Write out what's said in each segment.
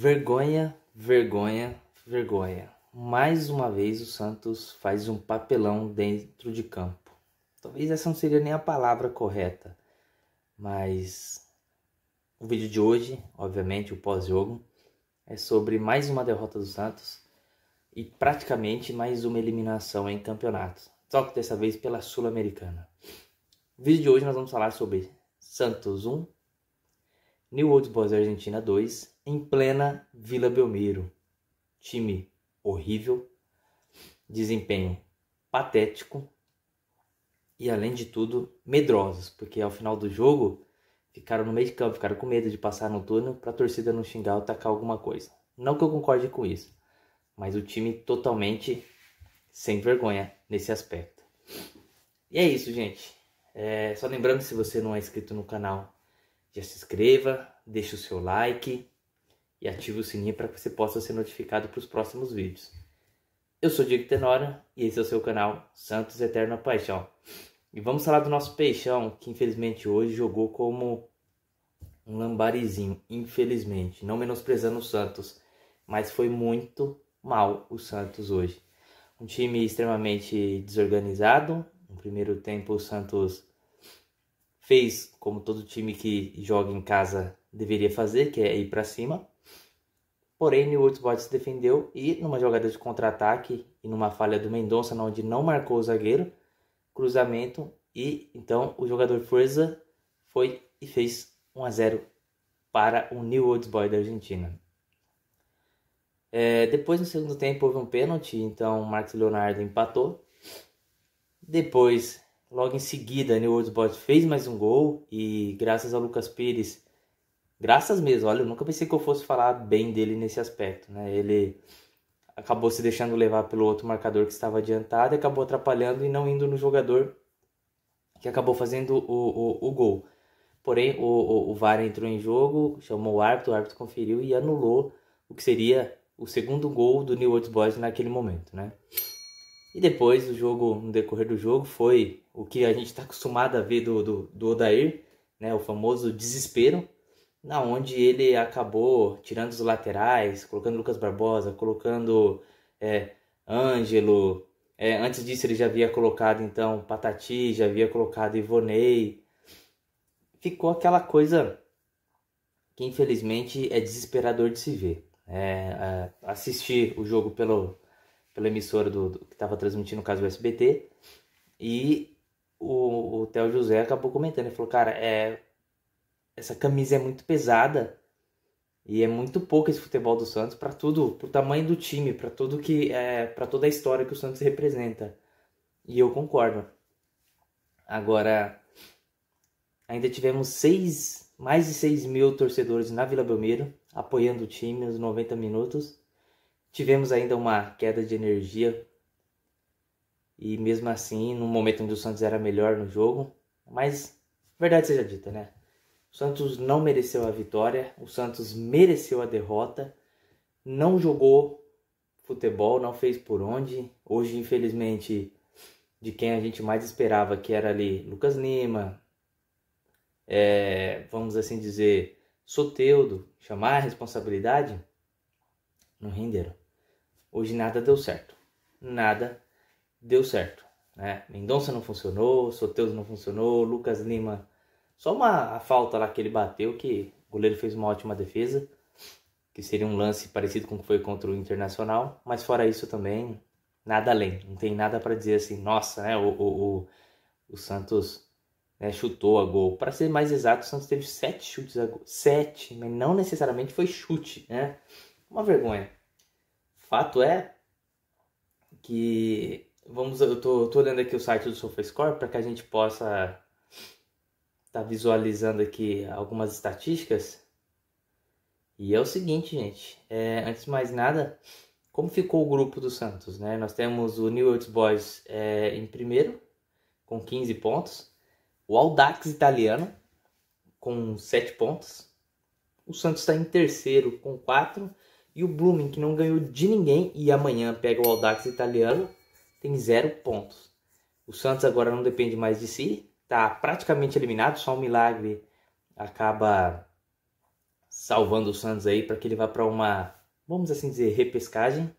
Vergonha, vergonha, vergonha. Mais uma vez o Santos faz um papelão dentro de campo. Talvez essa não seria nem a palavra correta, mas o vídeo de hoje, obviamente, o pós-jogo, é sobre mais uma derrota do Santos e praticamente mais uma eliminação em campeonatos, só que dessa vez pela Sul-Americana. No vídeo de hoje nós vamos falar sobre Santos 1, New Old Boys Argentina 2 em plena Vila Belmiro. Time horrível, desempenho patético e, além de tudo, medrosos, porque ao final do jogo ficaram no meio de campo, ficaram com medo de passar no túnel para a torcida não xingar ou tacar alguma coisa. Não que eu concorde com isso, mas o time totalmente sem vergonha nesse aspecto. E é isso, gente. É, só lembrando, se você não é inscrito no canal, já se inscreva, deixa o seu like, e ative o sininho para que você possa ser notificado para os próximos vídeos. Eu sou Diego Tenora e esse é o seu canal Santos Eterna Paixão. E vamos falar do nosso peixão que infelizmente hoje jogou como um lambarizinho, infelizmente, não menosprezando o Santos, mas foi muito mal o Santos hoje. Um time extremamente desorganizado. No primeiro tempo o Santos fez como todo time que joga em casa deveria fazer, que é ir para cima. Porém, Newell's Boyd se defendeu e, numa jogada de contra-ataque e numa falha do Mendonça, onde não marcou o zagueiro, cruzamento e então o jogador Forza foi e fez 1 a 0 para o Newell's Boy da Argentina. É, depois, no segundo tempo, houve um pênalti, então Marcos Leonardo empatou. Depois, logo em seguida, Newell's Boy fez mais um gol e, graças a Lucas Pires, Graças mesmo, olha, eu nunca pensei que eu fosse falar bem dele nesse aspecto, né? Ele acabou se deixando levar pelo outro marcador que estava adiantado e acabou atrapalhando e não indo no jogador que acabou fazendo o, o, o gol. Porém, o, o, o VAR entrou em jogo, chamou o árbitro, o árbitro conferiu e anulou o que seria o segundo gol do New Orleans Boys naquele momento, né? E depois, o jogo, no decorrer do jogo, foi o que a gente está acostumado a ver do, do, do Odair, né? O famoso desespero, na onde ele acabou tirando os laterais, colocando Lucas Barbosa, colocando é, Ângelo. É, antes disso ele já havia colocado então Patati, já havia colocado Ivonei. Ficou aquela coisa que infelizmente é desesperador de se ver. É, é assistir o jogo pelo, pela emissora do, do que estava transmitindo, o caso, o SBT, e o, o Theo José acabou comentando, ele falou, cara, é, essa camisa é muito pesada e é muito pouco esse futebol do Santos para tudo, para o tamanho do time, para tudo que é, para toda a história que o Santos representa. E eu concordo. Agora, ainda tivemos seis, mais de 6 mil torcedores na Vila Belmiro apoiando o time nos 90 minutos. Tivemos ainda uma queda de energia e mesmo assim, num momento onde o Santos era melhor no jogo, mas verdade seja dita, né? O Santos não mereceu a vitória, o Santos mereceu a derrota, não jogou futebol, não fez por onde. Hoje, infelizmente, de quem a gente mais esperava, que era ali Lucas Lima, é, vamos assim dizer, Soteudo, chamar a responsabilidade, não renderam. Hoje nada deu certo. Nada deu certo. Né? Mendonça não funcionou, Soteudo não funcionou, Lucas Lima só uma falta lá que ele bateu, que o goleiro fez uma ótima defesa, que seria um lance parecido com o que foi contra o Internacional, mas fora isso também, nada além. Não tem nada para dizer assim, nossa, né, o, o, o, o Santos né, chutou a gol. Para ser mais exato, o Santos teve sete chutes a gol. Sete, mas não necessariamente foi chute, né? Uma vergonha. Fato é que vamos, eu tô, eu tô olhando aqui o site do SofaScore para que a gente possa está visualizando aqui algumas estatísticas. E é o seguinte, gente. É, antes de mais nada, como ficou o grupo do Santos? Né? Nós temos o New York Boys é, em primeiro, com 15 pontos. O Aldax italiano, com 7 pontos. O Santos está em terceiro, com 4. E o Blooming, que não ganhou de ninguém e amanhã pega o Aldax italiano, tem 0 pontos. O Santos agora não depende mais de si, está praticamente eliminado, só um milagre acaba salvando o Santos aí para que ele vá para uma, vamos assim dizer, repescagem.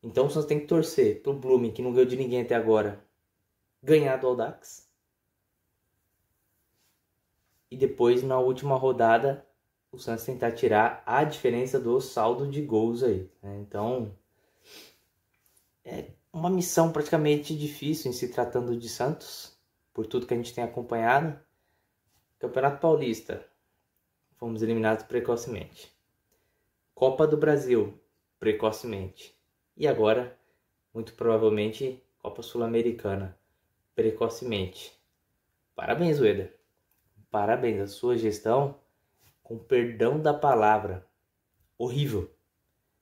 Então o Santos tem que torcer pro Blooming, que não ganhou de ninguém até agora, ganhar do Aldax. E depois, na última rodada, o Santos tentar tirar a diferença do saldo de gols aí. Né? Então, é uma missão praticamente difícil em se tratando de Santos por tudo que a gente tem acompanhado. Campeonato Paulista, fomos eliminados precocemente. Copa do Brasil, precocemente. E agora, muito provavelmente, Copa Sul-Americana, precocemente. Parabéns, Ueda. Parabéns, a sua gestão, com perdão da palavra, horrível.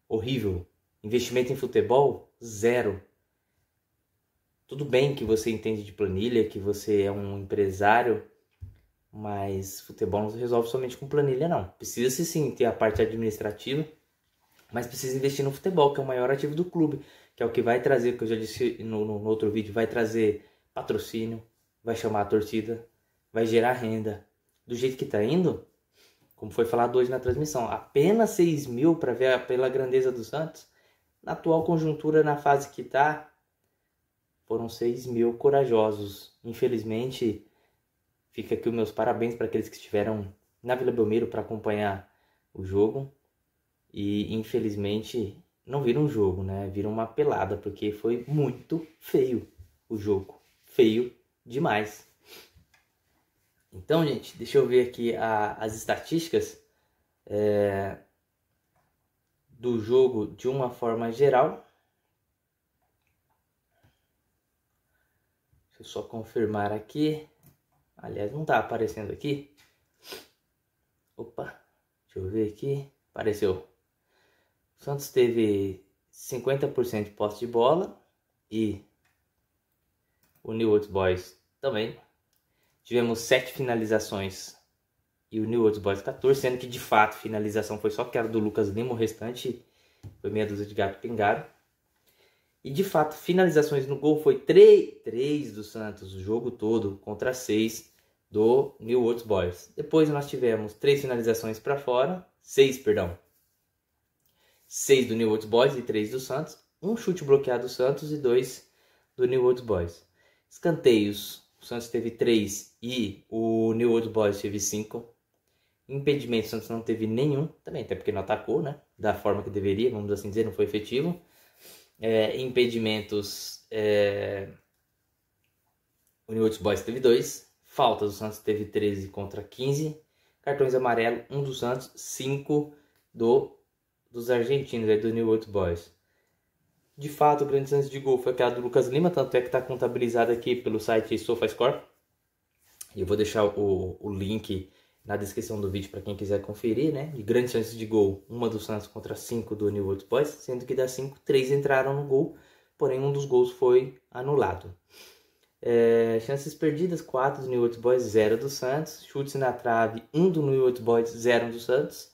Horrível. Investimento em futebol, zero. Tudo bem que você entende de planilha, que você é um empresário, mas futebol não se resolve somente com planilha, não. Precisa-se sim ter a parte administrativa, mas precisa investir no futebol, que é o maior ativo do clube, que é o que vai trazer, que eu já disse no, no outro vídeo, vai trazer patrocínio, vai chamar a torcida, vai gerar renda. Do jeito que está indo, como foi falado hoje na transmissão, apenas 6 mil para ver pela grandeza do Santos, na atual conjuntura, na fase que está, foram 6 mil corajosos. Infelizmente, fica aqui os meus parabéns para aqueles que estiveram na Vila Belmiro para acompanhar o jogo. E infelizmente não viram um jogo, né? Viram uma pelada, porque foi muito feio o jogo. Feio demais. Então, gente, deixa eu ver aqui a, as estatísticas é, do jogo de uma forma geral. eu só confirmar aqui. Aliás, não tá aparecendo aqui. Opa, deixa eu ver aqui. Apareceu. O Santos teve 50% de posse de bola e o New Old Boys também. Tivemos 7 finalizações e o New Old Boys 14, sendo que de fato finalização foi só que era do Lucas Lima, o restante foi meia dúzia de gato pingado. E de fato, finalizações no gol foi 3, 3 do Santos, o jogo todo, contra 6 do New Orleans Boys. Depois nós tivemos 3 finalizações para fora, 6, perdão. 6 do New Orleans Boys e 3 do Santos. Um chute bloqueado do Santos e 2 do New Orleans Boys. Escanteios, o Santos teve 3 e o New Orleans Boys teve 5. Impedimento, o Santos não teve nenhum, também até porque não atacou, né? Da forma que deveria, vamos assim dizer, não foi efetivo é, impedimentos, é... o Newell's Boys teve 2, faltas, o Santos teve 13 contra 15, cartões amarelo, 1 um do Santos, 5 do, dos argentinos, aí, do Newell's Boys. De fato, o grande chance de gol foi aquela do Lucas Lima, tanto é que está contabilizado aqui pelo site SofaScore. Eu vou deixar o, o link na descrição do vídeo para quem quiser conferir, né? De grandes chances de gol, uma do Santos contra cinco do New Old Boys, sendo que das cinco, três entraram no gol, porém um dos gols foi anulado. É, chances perdidas, quatro do New Old Boys, zero do Santos. Chutes na trave, um do New Old Boys, zero do Santos.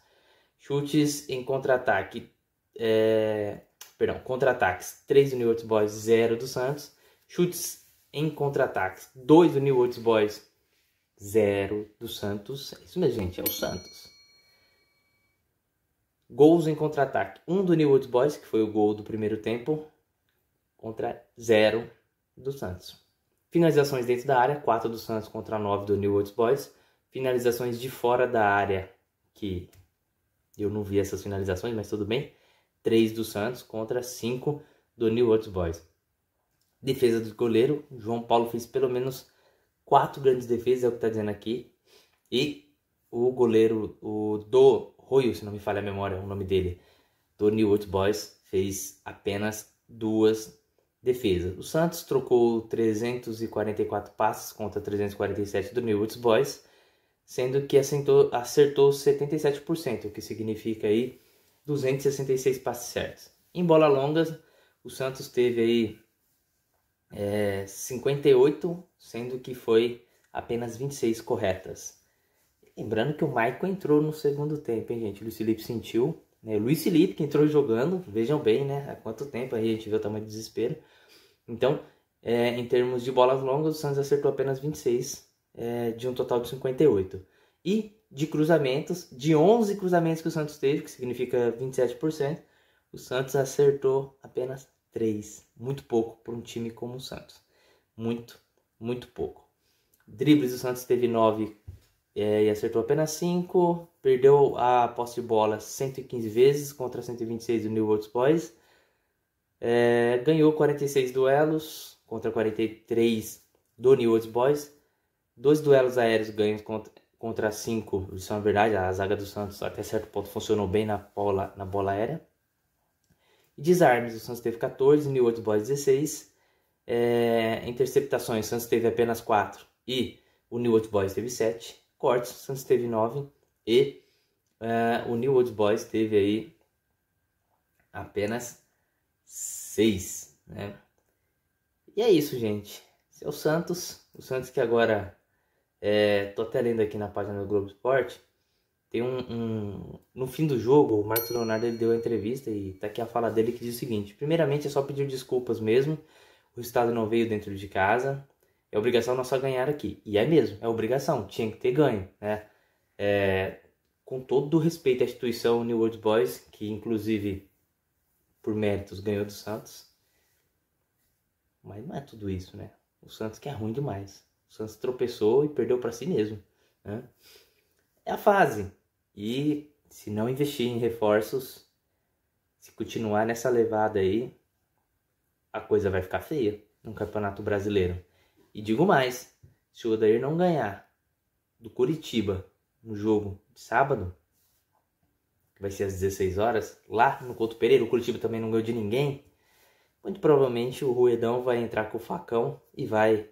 Chutes em contra-ataque, é, perdão, contra-ataques, três do New Old Boys, zero do Santos. Chutes em contra-ataques, dois do New Old Boys, 0 do Santos. É isso mesmo, gente, é o Santos. Gols em contra-ataque. Um do New Old Boys, que foi o gol do primeiro tempo, contra 0 do Santos. Finalizações dentro da área, 4 do Santos contra 9 do New Old Boys. Finalizações de fora da área, que eu não vi essas finalizações, mas tudo bem. 3 do Santos contra 5 do New Old Boys. Defesa do goleiro, João Paulo fez pelo menos quatro grandes defesas, é o que está dizendo aqui. E o goleiro, o do Royal, se não me falha a memória é o nome dele, do Newell's Boys, fez apenas duas defesas. O Santos trocou 344 passes contra 347 do Newell's Boys, sendo que acertou, acertou 77%, o que significa aí 266 passes certos. Em bola longa, o Santos teve aí é, 58, sendo que foi apenas 26 corretas. Lembrando que o Maicon entrou no segundo tempo, hein, gente? O Luiz Felipe sentiu. Né? O Luiz Felipe que entrou jogando, vejam bem, né? Há quanto tempo aí a gente vê o tamanho de desespero. Então, é, em termos de bolas longas, o Santos acertou apenas 26 é, de um total de 58. E de cruzamentos, de 11 cruzamentos que o Santos teve, que significa 27%, o Santos acertou apenas três Muito pouco para um time como o Santos. Muito, muito pouco. Dribles, o Santos teve 9 é, e acertou apenas 5. Perdeu a posse de bola 115 vezes contra 126 do New World Boys. É, ganhou 46 duelos contra 43 do New World Boys. Dois duelos aéreos ganhos contra, contra cinco, isso é uma verdade. A zaga do Santos até certo ponto funcionou bem na bola, na bola aérea. E desarmes, o Santos teve 14, New Old Boys 16. É, eh, interceptações, o Santos teve apenas 4 e o New Old Boys teve 7. Cortes, eh, o Santos teve 9 e é, o New Old Boys teve aí apenas 6, né? E é isso, gente. Esse é o Santos. O Santos que agora... É, tô até lendo aqui na página do Globo Esporte tem um, um, No fim do jogo, o Marcos Leonardo ele deu a entrevista e tá aqui a fala dele que diz o seguinte: primeiramente é só pedir desculpas mesmo. O Estado não veio dentro de casa. É obrigação nossa ganhar aqui. E é mesmo, é obrigação. Tinha que ter ganho, né? É, com todo o respeito à instituição New World Boys, que inclusive por méritos ganhou do Santos. Mas não é tudo isso, né? O Santos que é ruim demais. O Santos tropeçou e perdeu para si mesmo. Né? É a fase. E se não investir em reforços, se continuar nessa levada aí, a coisa vai ficar feia no Campeonato Brasileiro. E digo mais, se o Odair não ganhar do Curitiba no jogo de sábado, que vai ser às 16 horas, lá no Couto Pereira, o Curitiba também não ganhou de ninguém, muito provavelmente o Ruedão vai entrar com o facão e vai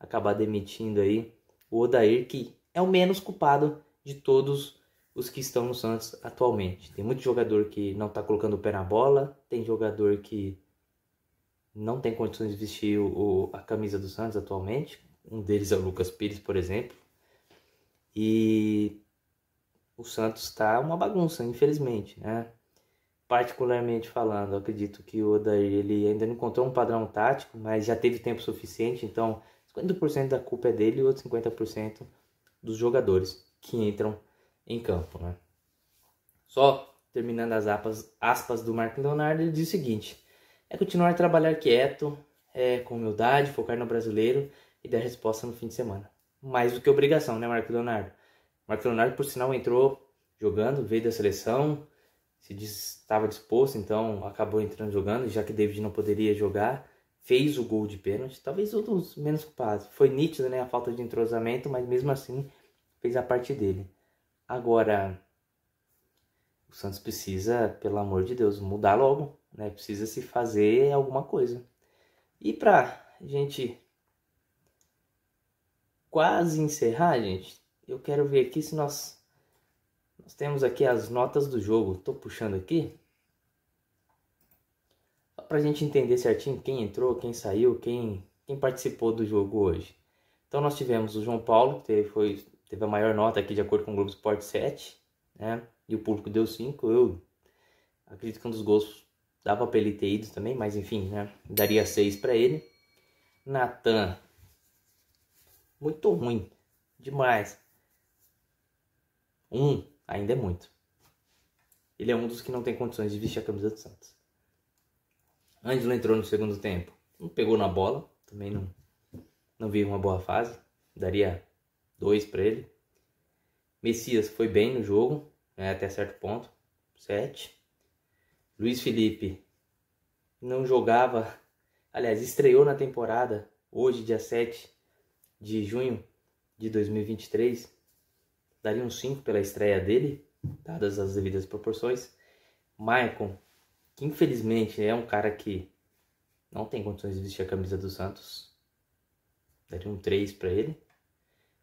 acabar demitindo aí o Odair, que é o menos culpado de todos os que estão no Santos atualmente. Tem muito jogador que não está colocando o pé na bola, tem jogador que não tem condições de vestir o, a camisa do Santos atualmente. Um deles é o Lucas Pires, por exemplo. E o Santos está uma bagunça, infelizmente, né? Particularmente falando, acredito que o Odair ele ainda não encontrou um padrão tático, mas já teve tempo suficiente, então 50% da culpa é dele e outros 50% dos jogadores que entram em campo. Né? Só terminando as aspas, aspas do Marco Leonardo, ele diz o seguinte: é continuar a trabalhar quieto, é, com humildade, focar no brasileiro e dar resposta no fim de semana. Mais do que obrigação, né, Marco Leonardo? Marco Leonardo, por sinal, entrou jogando, veio da seleção, se estava disposto, então acabou entrando jogando, já que David não poderia jogar, fez o gol de pênalti, talvez um dos menos culpados. Foi nítido, né, a falta de entrosamento, mas mesmo assim fez a parte dele. Agora, o Santos precisa, pelo amor de Deus, mudar logo, né? Precisa se fazer alguma coisa. E pra gente quase encerrar, gente, eu quero ver aqui se nós nós temos aqui as notas do jogo. Tô puxando aqui só pra gente entender certinho quem entrou, quem saiu, quem quem participou do jogo hoje. Então nós tivemos o João Paulo, que foi teve a maior nota aqui de acordo com o Globo Esporte 7, né? E o público deu 5. Eu acredito que um dos gols dava para ele ter ido também, mas enfim, né? Daria 6 para ele. Natan, muito ruim, demais. Um, ainda é muito. Ele é um dos que não tem condições de vestir a camisa do Santos. Ângelo entrou no segundo tempo, não pegou na bola, também não, não vive uma boa fase. Daria 2 para ele. Messias foi bem no jogo, né, até certo ponto, 7. Luiz Felipe não jogava, aliás, estreou na temporada hoje, dia 7 de junho de 2023. Daria um 5 pela estreia dele, dadas as devidas proporções. Maicon, que infelizmente é um cara que não tem condições de vestir a camisa do Santos, daria um 3 para ele.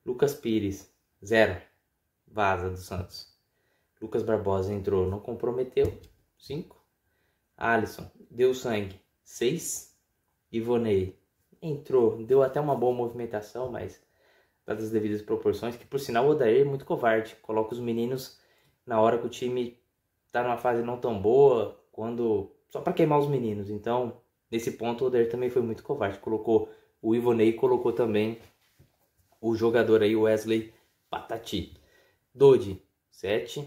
Lucas Pires, zero. Vaza do Santos. Lucas Barbosa entrou, não comprometeu. 5. Alisson, deu sangue. 6. Ivonei, entrou, deu até uma boa movimentação, mas das devidas proporções, que por sinal o Odair é muito covarde. Coloca os meninos na hora que o time tá numa fase não tão boa, quando só para queimar os meninos. Então, nesse ponto o Odair também foi muito covarde. Colocou o Ivonei, colocou também o jogador aí, Wesley Patati. Dodi, 7.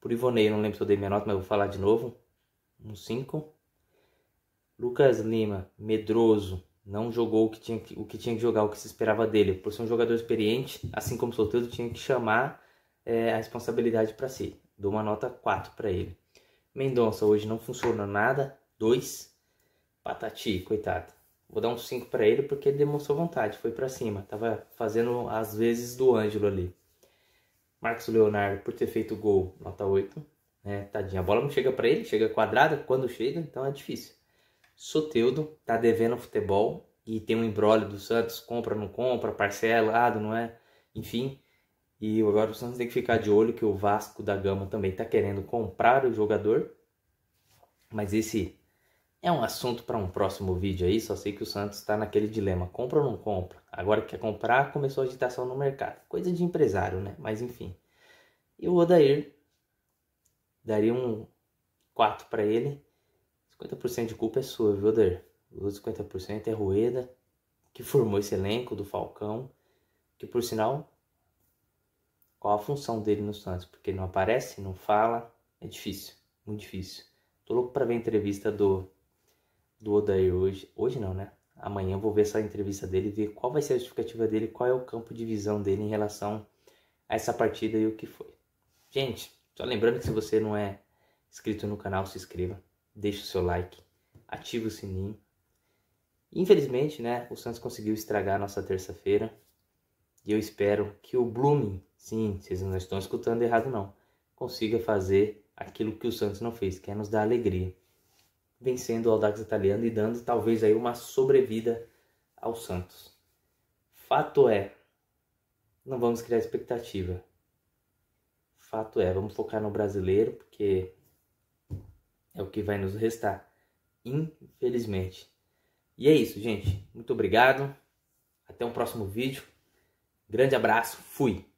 Privonei Ivonei, não lembro se eu dei minha nota, mas vou falar de novo. Um 5. Lucas Lima, medroso, não jogou o que, tinha que, o que tinha que jogar, o que se esperava dele. Por ser um jogador experiente, assim como Solteiro, tinha que chamar é, a responsabilidade para si. Dou uma nota 4 para ele. Mendonça, hoje não funciona nada. 2. Patati, coitado. Vou dar um 5 para ele porque ele demonstrou vontade, foi para cima. Tava fazendo as vezes do Ângelo ali. Marcos Leonardo, por ter feito gol, nota 8. Né? Tadinha, a bola não chega para ele, chega quadrada quando chega, então é difícil. Soteudo tá devendo futebol e tem um embrólio do Santos, compra, não compra, parcelado, não é? Enfim, e agora o Santos tem que ficar de olho que o Vasco da Gama também tá querendo comprar o jogador. Mas esse é um assunto para um próximo vídeo aí, só sei que o Santos está naquele dilema, compra ou não compra? Agora que quer comprar, começou a agitação no mercado. Coisa de empresário, né? Mas enfim. E o Odair, daria um 4 para ele. 50% de culpa é sua, viu, Odair? Os 50% é Rueda, que formou esse elenco do Falcão, que por sinal, qual a função dele no Santos? Porque ele não aparece, não fala, é difícil, muito difícil. Tô louco para ver a entrevista do do Odair hoje. Hoje não, né? Amanhã eu vou ver essa entrevista dele, ver qual vai ser a justificativa dele, qual é o campo de visão dele em relação a essa partida e o que foi. Gente, só lembrando que se você não é inscrito no canal, se inscreva, deixe o seu like, ative o sininho. Infelizmente, né, o Santos conseguiu estragar a nossa terça-feira. E eu espero que o Blooming, sim, vocês não estão escutando errado não, consiga fazer aquilo que o Santos não fez, que é nos dar alegria vencendo o Audax italiano e dando talvez aí uma sobrevida ao Santos. Fato é, não vamos criar expectativa. Fato é, vamos focar no brasileiro, porque é o que vai nos restar, infelizmente. E é isso, gente. Muito obrigado. Até o um próximo vídeo. Grande abraço. Fui.